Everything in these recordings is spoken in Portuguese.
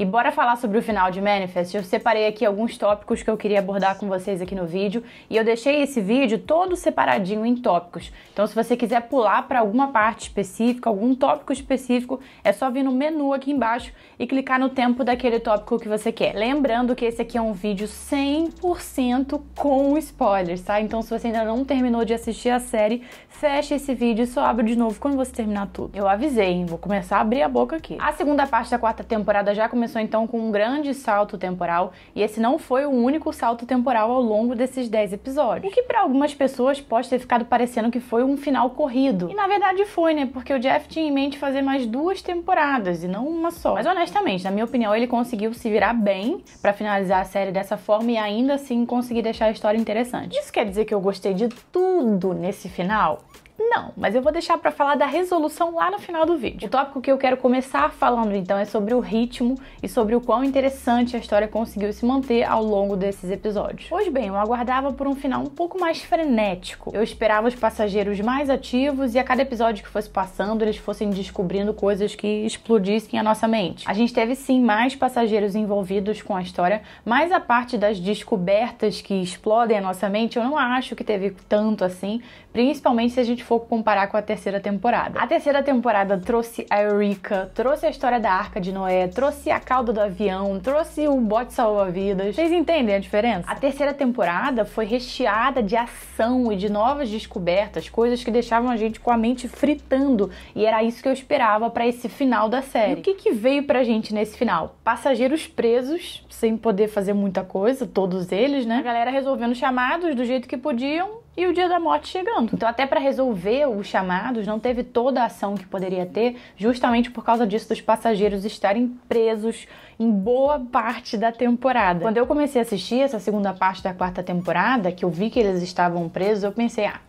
E bora falar sobre o final de Manifest. Eu separei aqui alguns tópicos que eu queria abordar com vocês aqui no vídeo e eu deixei esse vídeo todo separadinho em tópicos. Então, se você quiser pular para alguma parte específica, algum tópico específico, é só vir no menu aqui embaixo e clicar no tempo daquele tópico que você quer. Lembrando que esse aqui é um vídeo 100% com spoilers, tá? Então, se você ainda não terminou de assistir a série, fecha esse vídeo e só abre de novo quando você terminar tudo. Eu avisei, hein? Vou começar a abrir a boca aqui. A segunda parte da quarta temporada já começou começou então com um grande salto temporal e esse não foi o único salto temporal ao longo desses 10 episódios. O que para algumas pessoas pode ter ficado parecendo que foi um final corrido. E na verdade foi, né? Porque o Jeff tinha em mente fazer mais duas temporadas e não uma só. Mas honestamente, na minha opinião, ele conseguiu se virar bem para finalizar a série dessa forma e ainda assim conseguir deixar a história interessante. Isso quer dizer que eu gostei de tudo nesse final? Não, mas eu vou deixar para falar da resolução lá no final do vídeo. O tópico que eu quero começar falando então é sobre o ritmo e sobre o quão interessante a história conseguiu se manter ao longo desses episódios. Pois bem, eu aguardava por um final um pouco mais frenético. Eu esperava os passageiros mais ativos e a cada episódio que fosse passando, eles fossem descobrindo coisas que explodissem a nossa mente. A gente teve sim mais passageiros envolvidos com a história, mas a parte das descobertas que explodem a nossa mente, eu não acho que teve tanto assim, principalmente se a gente for comparar com a terceira temporada. A terceira temporada trouxe a Eureka, trouxe a história da Arca de Noé, trouxe a cauda do avião, trouxe o bote salva-vidas. Vocês entendem a diferença? A terceira temporada foi recheada de ação e de novas descobertas, coisas que deixavam a gente com a mente fritando, e era isso que eu esperava para esse final da série. E o que, que veio pra gente nesse final? Passageiros presos, sem poder fazer muita coisa, todos eles, né? A galera resolvendo chamados do jeito que podiam, e o dia da morte chegando. Então, até para resolver os chamados, não teve toda a ação que poderia ter, justamente por causa disso dos passageiros estarem presos em boa parte da temporada. Quando eu comecei a assistir essa segunda parte da quarta temporada, que eu vi que eles estavam presos, eu pensei, ah,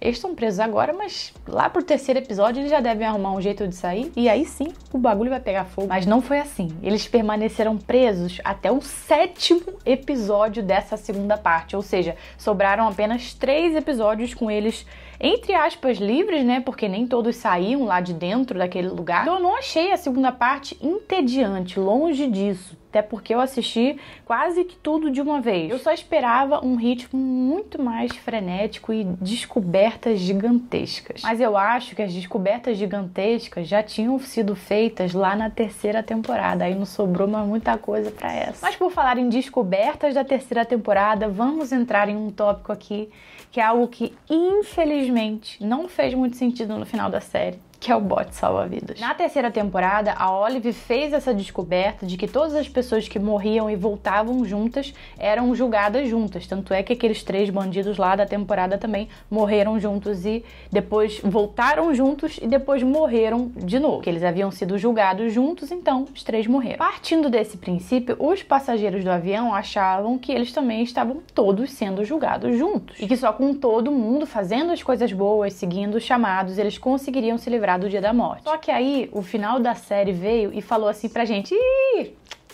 eles estão presos agora, mas lá pro terceiro episódio eles já devem arrumar um jeito de sair e aí sim o bagulho vai pegar fogo. Mas não foi assim. Eles permaneceram presos até o sétimo episódio dessa segunda parte, ou seja, sobraram apenas três episódios com eles entre aspas livres, né? Porque nem todos saíam lá de dentro daquele lugar. Então eu não achei a segunda parte entediante, longe disso até porque eu assisti quase que tudo de uma vez. Eu só esperava um ritmo muito mais frenético e descobertas gigantescas. Mas eu acho que as descobertas gigantescas já tinham sido feitas lá na terceira temporada, aí não sobrou mais muita coisa para essa. Mas por falar em descobertas da terceira temporada, vamos entrar em um tópico aqui que é algo que infelizmente não fez muito sentido no final da série que é o bote salva-vidas. Na terceira temporada, a Olive fez essa descoberta de que todas as pessoas que morriam e voltavam juntas eram julgadas juntas. Tanto é que aqueles três bandidos lá da temporada também morreram juntos e depois voltaram juntos e depois morreram de novo. Que eles haviam sido julgados juntos, então os três morreram. Partindo desse princípio, os passageiros do avião achavam que eles também estavam todos sendo julgados juntos e que só com todo mundo fazendo as coisas boas, seguindo os chamados, eles conseguiriam se livrar do dia da morte. Só que aí o final da série veio e falou assim pra gente: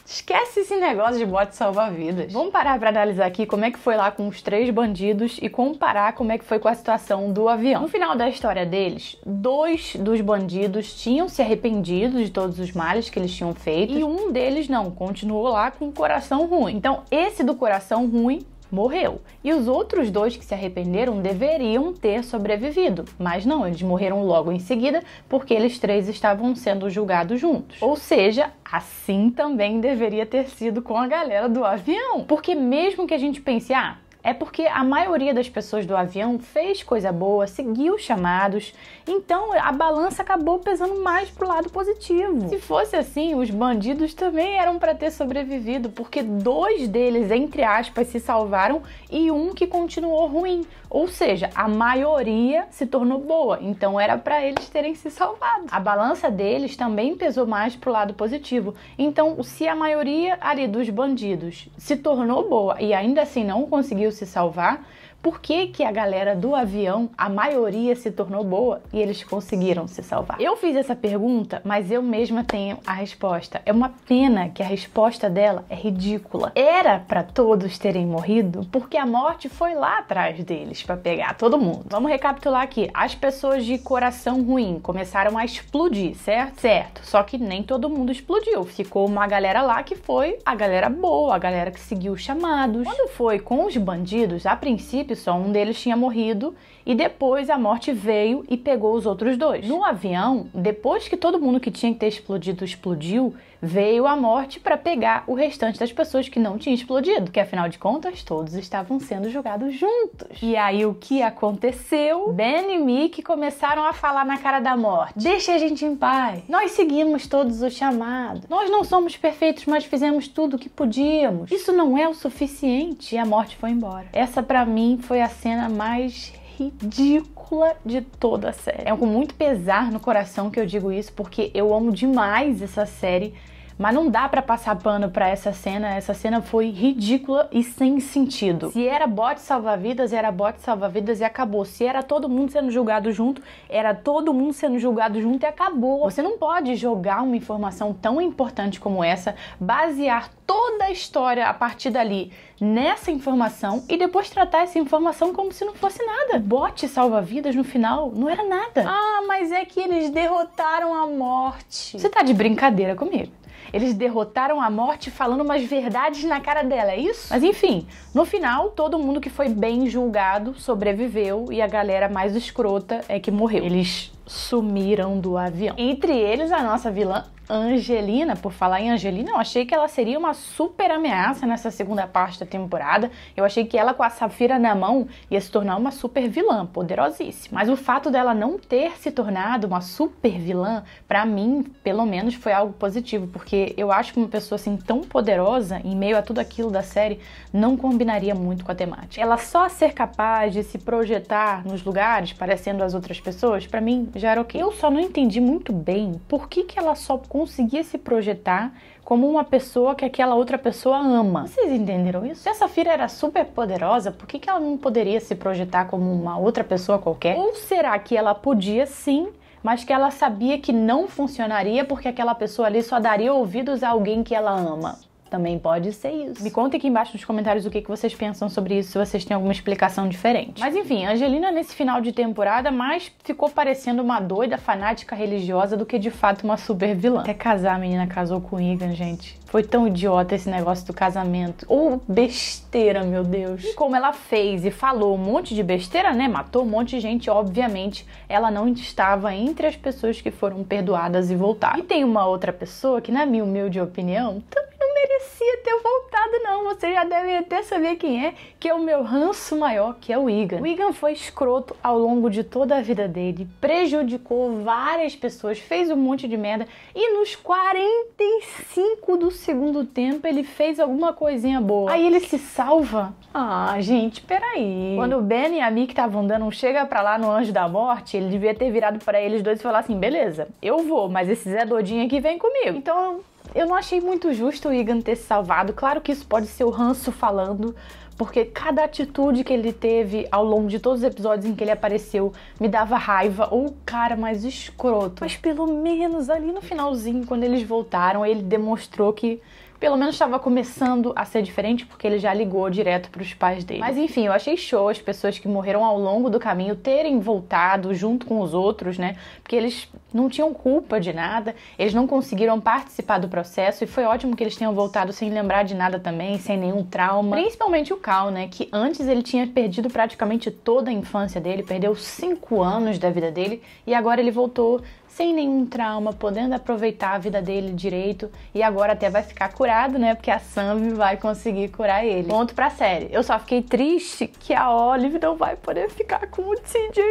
Esquece esse negócio de bote salva-vidas. Vamos parar para analisar aqui como é que foi lá com os três bandidos e comparar como é que foi com a situação do avião. No final da história deles, dois dos bandidos tinham se arrependido de todos os males que eles tinham feito e um deles não, continuou lá com o coração ruim. Então, esse do coração ruim morreu. E os outros dois que se arrependeram deveriam ter sobrevivido, mas não, eles morreram logo em seguida porque eles três estavam sendo julgados juntos. Ou seja, assim também deveria ter sido com a galera do avião. Porque mesmo que a gente pense, ah, é porque a maioria das pessoas do avião fez coisa boa, seguiu chamados, então a balança acabou pesando mais pro lado positivo. Se fosse assim, os bandidos também eram para ter sobrevivido, porque dois deles, entre aspas, se salvaram e um que continuou ruim. Ou seja, a maioria se tornou boa, então era para eles terem se salvado. A balança deles também pesou mais pro lado positivo. Então, se a maioria ali dos bandidos se tornou boa e ainda assim não conseguiu conseguiu se salvar, por que, que a galera do avião, a maioria se tornou boa e eles conseguiram se salvar? Eu fiz essa pergunta, mas eu mesma tenho a resposta. É uma pena que a resposta dela é ridícula. Era para todos terem morrido porque a morte foi lá atrás deles para pegar todo mundo. Vamos recapitular aqui. As pessoas de coração ruim começaram a explodir, certo? Certo. Só que nem todo mundo explodiu. Ficou uma galera lá que foi a galera boa, a galera que seguiu os chamados. Quando foi com os bandidos, a princípio só um deles tinha morrido e depois a morte veio e pegou os outros dois. No avião, depois que todo mundo que tinha que ter explodido explodiu, veio a morte para pegar o restante das pessoas que não tinham explodido, que afinal de contas todos estavam sendo julgados juntos. E aí o que aconteceu? Ben e Mick começaram a falar na cara da morte: "Deixa a gente em paz. Nós seguimos todos os chamados. Nós não somos perfeitos, mas fizemos tudo o que podíamos. Isso não é o suficiente." E a morte foi embora. Essa para mim foi a cena mais ridícula de toda a série. É com muito pesar no coração que eu digo isso, porque eu amo demais essa série mas não dá para passar pano para essa cena. Essa cena foi ridícula e sem sentido. Se era bote salva-vidas, era bote salva-vidas e acabou. Se era todo mundo sendo julgado junto, era todo mundo sendo julgado junto e acabou. Você não pode jogar uma informação tão importante como essa, basear toda a história a partir dali nessa informação e depois tratar essa informação como se não fosse nada. Bote salva-vidas no final não era nada. Ah, mas é que eles derrotaram a morte. Você tá de brincadeira comigo. Eles derrotaram a morte falando umas verdades na cara dela, é isso? Mas enfim, no final, todo mundo que foi bem julgado sobreviveu e a galera mais escrota é que morreu. Eles sumiram do avião. Entre eles, a nossa vilã Angelina, por falar em Angelina, eu achei que ela seria uma super ameaça nessa segunda parte da temporada. Eu achei que ela com a Safira na mão ia se tornar uma super vilã, poderosíssima. Mas o fato dela não ter se tornado uma super vilã, para mim, pelo menos, foi algo positivo, porque eu acho que uma pessoa assim tão poderosa, em meio a tudo aquilo da série, não combinaria muito com a temática. Ela só ser capaz de se projetar nos lugares, parecendo as outras pessoas, para mim já era ok. Eu só não entendi muito bem por que, que ela só conseguia se projetar como uma pessoa que aquela outra pessoa ama. Vocês entenderam isso? Se essa filha era super poderosa, por que, que ela não poderia se projetar como uma outra pessoa qualquer? Ou será que ela podia sim mas que ela sabia que não funcionaria porque aquela pessoa ali só daria ouvidos a alguém que ela ama. Também pode ser isso. Me conta aqui embaixo nos comentários o que, que vocês pensam sobre isso, se vocês têm alguma explicação diferente. Mas enfim, Angelina nesse final de temporada mais ficou parecendo uma doida fanática religiosa do que de fato uma super vilã. Até casar a menina casou com o Egan, gente. Foi tão idiota esse negócio do casamento. Ou oh, besteira, meu Deus. E como ela fez e falou um monte de besteira, né? Matou um monte de gente, obviamente, ela não estava entre as pessoas que foram perdoadas e voltaram. E tem uma outra pessoa que, na minha humilde opinião, também merecia ter voltado, não. Você já deve até saber quem é, que é o meu ranço maior, que é o Igan. O Igan foi escroto ao longo de toda a vida dele, prejudicou várias pessoas, fez um monte de merda e nos 45 do segundo tempo ele fez alguma coisinha boa. Aí ele se salva. Ah, gente, peraí. Quando o Ben e a Mick estavam dando um chega pra lá no Anjo da Morte, ele devia ter virado para eles dois e falar assim: beleza, eu vou, mas esse Zé Dodinho aqui vem comigo. Então eu não achei muito justo o Igan ter se salvado. Claro que isso pode ser o ranço falando, porque cada atitude que ele teve ao longo de todos os episódios em que ele apareceu me dava raiva ou o cara mais escroto. Mas pelo menos ali no finalzinho, quando eles voltaram, ele demonstrou que pelo menos estava começando a ser diferente porque ele já ligou direto para os pais dele. Mas enfim, eu achei show as pessoas que morreram ao longo do caminho terem voltado junto com os outros, né? Porque eles não tinham culpa de nada, eles não conseguiram participar do processo e foi ótimo que eles tenham voltado sem lembrar de nada também, sem nenhum trauma. Principalmente o Cal, né? Que antes ele tinha perdido praticamente toda a infância dele, perdeu cinco anos da vida dele e agora ele voltou sem nenhum trauma, podendo aproveitar a vida dele direito e agora até vai ficar curado, né? Porque a Sam vai conseguir curar ele. Ponto pra série. Eu só fiquei triste que a Olive não vai poder ficar com o TJ.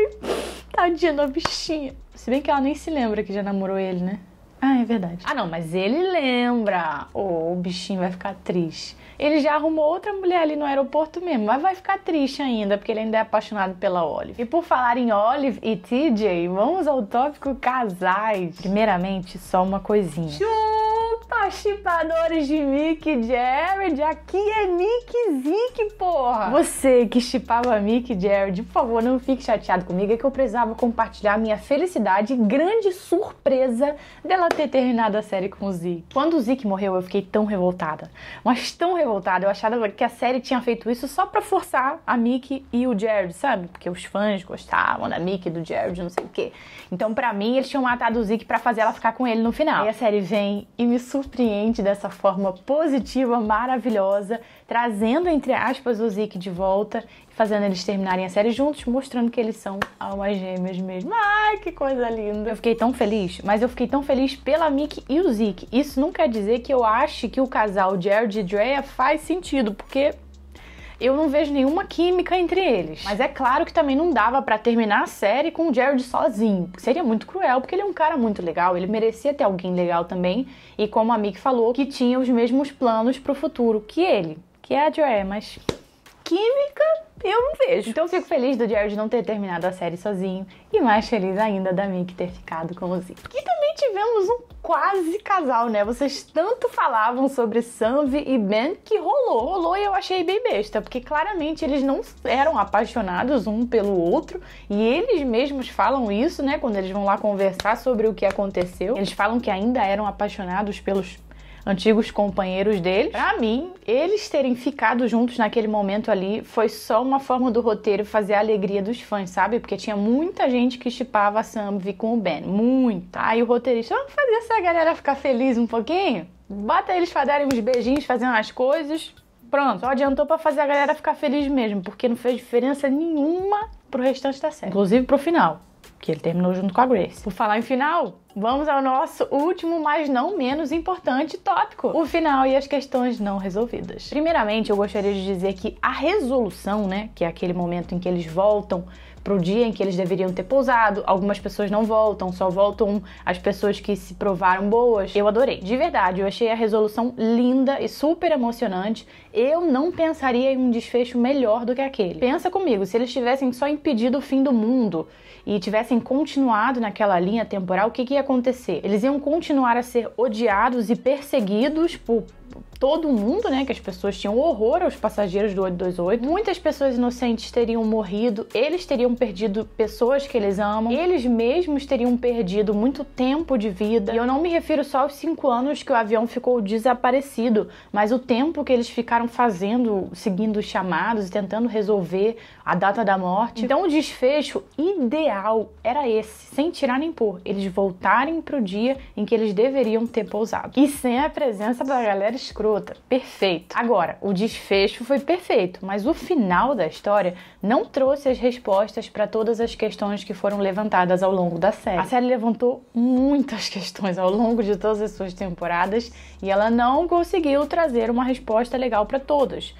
Tadinha da bichinha. Se bem que ela nem se lembra que já namorou ele, né? Ah, é verdade. Ah, não, mas ele lembra. Oh, o bichinho vai ficar triste ele já arrumou outra mulher ali no aeroporto mesmo, mas vai ficar triste ainda, porque ele ainda é apaixonado pela Olive. E por falar em Olive e TJ, vamos ao tópico casais. Primeiramente, só uma coisinha. Tchum! chipadores de Mick e Jared, aqui é Mick Zick, porra! Você que chipava Mick e Jared, por favor, não fique chateado comigo, é que eu precisava compartilhar minha felicidade e grande surpresa dela ter terminado a série com o Zick. Quando o Zick morreu, eu fiquei tão revoltada, mas tão revoltada, eu achava que a série tinha feito isso só pra forçar a Mick e o Jared, sabe? Porque os fãs gostavam da Mick e do Jared, não sei o quê. Então, pra mim, eles tinham matado o Zick pra fazer ela ficar com ele no final. E a série vem e me surpreende dessa forma positiva, maravilhosa, trazendo, entre aspas, o Zeke de volta, fazendo eles terminarem a série juntos, mostrando que eles são almas gêmeas mesmo. Ai, que coisa linda! Eu fiquei tão feliz, mas eu fiquei tão feliz pela Mickey e o Zeke. Isso não quer dizer que eu ache que o casal Jared e Drea faz sentido, porque eu não vejo nenhuma química entre eles. Mas é claro que também não dava para terminar a série com o Jared sozinho. Seria muito cruel, porque ele é um cara muito legal, ele merecia ter alguém legal também. E como a Mick falou, que tinha os mesmos planos pro futuro que ele, que é a Joé, mas química eu não vejo. Então eu fico feliz do Jared não ter terminado a série sozinho e mais feliz ainda da Mickey ter ficado com o Zeke. E também tivemos um quase casal, né? Vocês tanto falavam sobre Sanvi e Ben que rolou, rolou e eu achei bem besta, porque claramente eles não eram apaixonados um pelo outro e eles mesmos falam isso, né? Quando eles vão lá conversar sobre o que aconteceu, eles falam que ainda eram apaixonados pelos antigos companheiros deles. Para mim, eles terem ficado juntos naquele momento ali foi só uma forma do roteiro fazer a alegria dos fãs, sabe? Porque tinha muita gente que chipava a Samvi com o Ben, muita. Aí o roteirista, vamos fazer essa galera ficar feliz um pouquinho? Bota eles pra darem uns beijinhos, fazer umas coisas. Pronto, só adiantou para fazer a galera ficar feliz mesmo, porque não fez diferença nenhuma pro restante da série, inclusive pro final porque ele terminou junto com a Grace. Por falar em final, vamos ao nosso último, mas não menos importante tópico: o final e as questões não resolvidas. Primeiramente, eu gostaria de dizer que a resolução, né, que é aquele momento em que eles voltam pro dia em que eles deveriam ter pousado. Algumas pessoas não voltam, só voltam as pessoas que se provaram boas. Eu adorei, de verdade, eu achei a resolução linda e super emocionante. Eu não pensaria em um desfecho melhor do que aquele. Pensa comigo, se eles tivessem só impedido o fim do mundo e tivessem tivessem continuado naquela linha temporal, o que, que ia acontecer? Eles iam continuar a ser odiados e perseguidos por todo mundo, né, que as pessoas tinham horror aos passageiros do 828. Muitas pessoas inocentes teriam morrido, eles teriam perdido pessoas que eles amam, eles mesmos teriam perdido muito tempo de vida. E eu não me refiro só aos cinco anos que o avião ficou desaparecido, mas o tempo que eles ficaram fazendo, seguindo os chamados e tentando resolver a data da morte. Então o desfecho ideal era esse, sem tirar nem pôr, eles voltarem pro dia em que eles deveriam ter pousado. E sem a presença da galera escrota Perfeito. Agora, o desfecho foi perfeito, mas o final da história não trouxe as respostas para todas as questões que foram levantadas ao longo da série. A série levantou muitas questões ao longo de todas as suas temporadas e ela não conseguiu trazer uma resposta legal para todas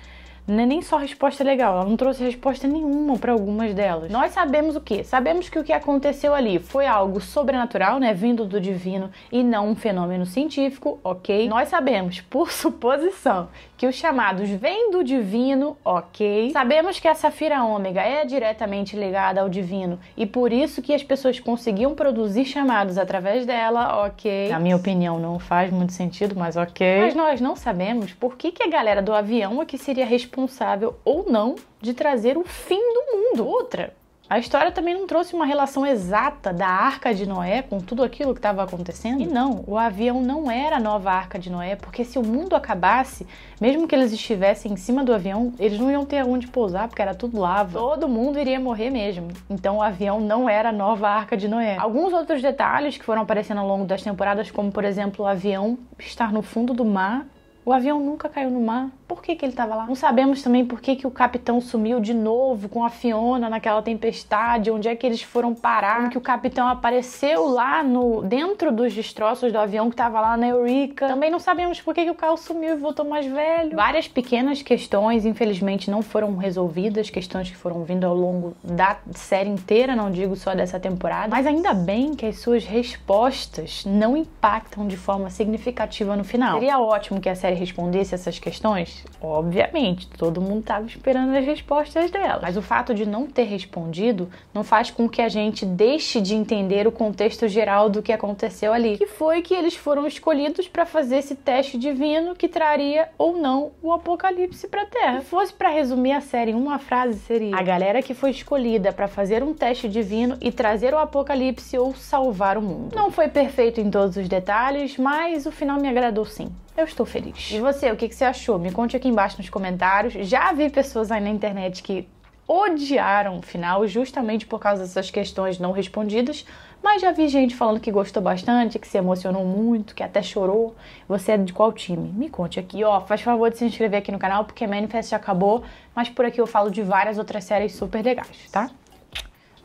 não é nem só resposta legal, ela não trouxe resposta nenhuma para algumas delas. Nós sabemos o que? Sabemos que o que aconteceu ali foi algo sobrenatural, né, vindo do divino e não um fenômeno científico, ok? Nós sabemos, por suposição, que os chamados vêm do divino, ok? Sabemos que a safira ômega é diretamente ligada ao divino e por isso que as pessoas conseguiam produzir chamados através dela, ok? Na minha opinião, não faz muito sentido, mas ok. Mas nós não sabemos por que, que a galera do avião é que seria responsável responsável ou não de trazer o fim do mundo. Outra, a história também não trouxe uma relação exata da Arca de Noé com tudo aquilo que estava acontecendo. E não, o avião não era a nova Arca de Noé, porque se o mundo acabasse, mesmo que eles estivessem em cima do avião, eles não iam ter onde pousar, porque era tudo lava. Todo mundo iria morrer mesmo. Então o avião não era a nova Arca de Noé. Alguns outros detalhes que foram aparecendo ao longo das temporadas, como por exemplo o avião estar no fundo do mar. O avião nunca caiu no mar, por que, que ele estava lá? Não sabemos também por que, que o capitão sumiu de novo com a Fiona naquela tempestade, onde é que eles foram parar, como que o capitão apareceu lá no dentro dos destroços do avião que estava lá na Eureka. Também não sabemos por que, que o Carl sumiu e voltou mais velho. Várias pequenas questões, infelizmente, não foram resolvidas, questões que foram vindo ao longo da série inteira, não digo só dessa temporada. Mas ainda bem que as suas respostas não impactam de forma significativa no final. Seria ótimo que a série respondesse essas questões? Obviamente, todo mundo estava esperando as respostas dela. Mas o fato de não ter respondido não faz com que a gente deixe de entender o contexto geral do que aconteceu ali, que foi que eles foram escolhidos para fazer esse teste divino que traria ou não o apocalipse para a Terra. Se fosse para resumir a série em uma frase seria: a galera que foi escolhida para fazer um teste divino e trazer o apocalipse ou salvar o mundo. Não foi perfeito em todos os detalhes, mas o final me agradou sim eu estou feliz. E você, o que, você achou? Me conte aqui embaixo nos comentários. Já vi pessoas aí na internet que odiaram o final justamente por causa dessas questões não respondidas, mas já vi gente falando que gostou bastante, que se emocionou muito, que até chorou. Você é de qual time? Me conte aqui, ó. Faz favor de se inscrever aqui no canal porque Manifest já acabou, mas por aqui eu falo de várias outras séries super legais, tá?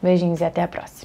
Beijinhos e até a próxima.